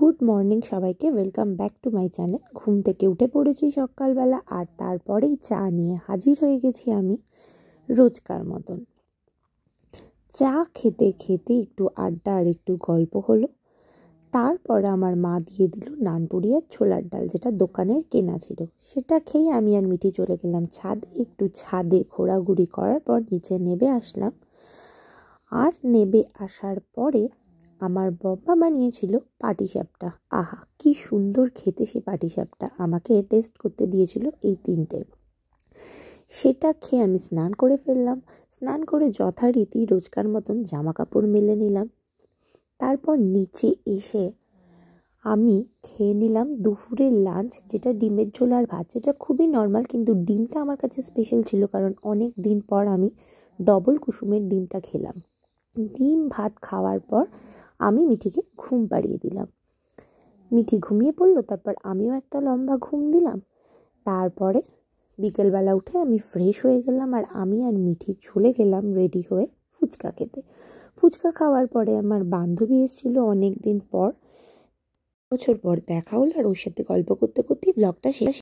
good morning সবাইকে welcome back to my channel ঘুম থেকে উঠে পড়েছি সকালবেলা আর তারপরেই চা নিয়ে হাজির হয়ে গেছি আমি রোজকার মতন চা খেতে খেতে একটু আড্ডা আর একটু গল্প হলো তারপরে আমার মা দিয়ে দিল নানপুরি আর ছোলার ডাল যেটা দোকানের কেনা ছিল সেটা খেয়ে আমি আর মিটি চলে গেলাম ছাদে একটু ছাদে ঘোরাঘুরি করার পর নিচে নেবে আসলাম আর নেবে আসার পরে আমার বব্বা বানিয়েছিল পাটিসাপটা আহা কি সুন্দর খেতে সে পাটিসাপটা আমাকে টেস্ট করতে দিয়েছিল এই তিনটে সেটা খেয়ে আমি স্নান করে ফেললাম স্নান করে যথারীতি রোজকার মতন জামা কাপড় মেলে নিলাম তারপর নিচে এসে আমি খেয়ে নিলাম দুপুরের লাঞ্চ যেটা ডিমের ঝোল আর ভাত যেটা খুবই নর্মাল কিন্তু ডিমটা আমার কাছে স্পেশাল ছিল কারণ অনেক দিন পর আমি ডবল কুসুমের ডিমটা খেলাম ডিম ভাত খাওয়ার পর আমি মিঠিকে ঘুম পাড়িয়ে দিলাম মিঠি ঘুমিয়ে পড়ল তারপর আমিও একটা লম্বা ঘুম দিলাম তারপরে বিকেলবেলা উঠে আমি ফ্রেশ হয়ে গেলাম আর আমি আর মিঠি চলে গেলাম রেডি হয়ে ফুচকা খেতে ফুচকা খাওয়ার পরে আমার বান্ধবী এসেছিল অনেক দিন পর বছর পর দেখা হলো আর ওর সাথে গল্প করতে করতে ব্লগটা শেষ